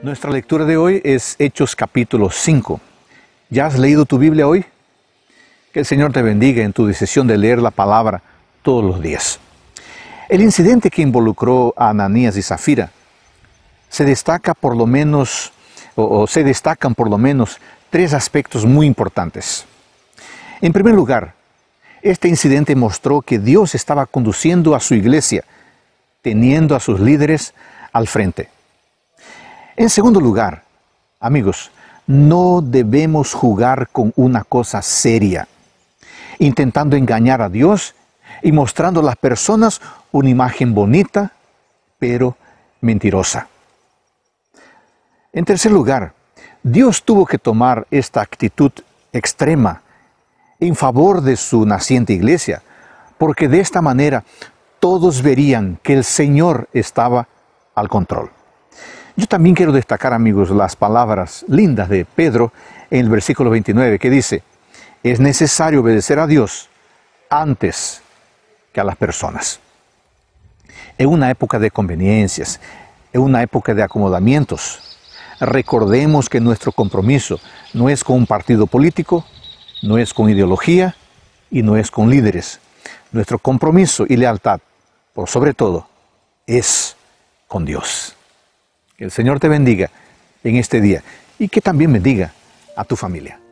Nuestra lectura de hoy es Hechos capítulo 5. ¿Ya has leído tu Biblia hoy? Que el Señor te bendiga en tu decisión de leer la palabra todos los días. El incidente que involucró a Ananías y Zafira se destaca por lo menos, o se destacan por lo menos, tres aspectos muy importantes. En primer lugar, este incidente mostró que Dios estaba conduciendo a su iglesia, teniendo a sus líderes al frente. En segundo lugar, amigos, no debemos jugar con una cosa seria, intentando engañar a Dios y mostrando a las personas una imagen bonita, pero mentirosa. En tercer lugar, Dios tuvo que tomar esta actitud extrema en favor de su naciente iglesia, porque de esta manera todos verían que el Señor estaba al control. Yo también quiero destacar, amigos, las palabras lindas de Pedro en el versículo 29, que dice, es necesario obedecer a Dios antes que a las personas. En una época de conveniencias, en una época de acomodamientos, recordemos que nuestro compromiso no es con un partido político, no es con ideología y no es con líderes. Nuestro compromiso y lealtad, por sobre todo, es con Dios. Que el Señor te bendiga en este día y que también bendiga a tu familia.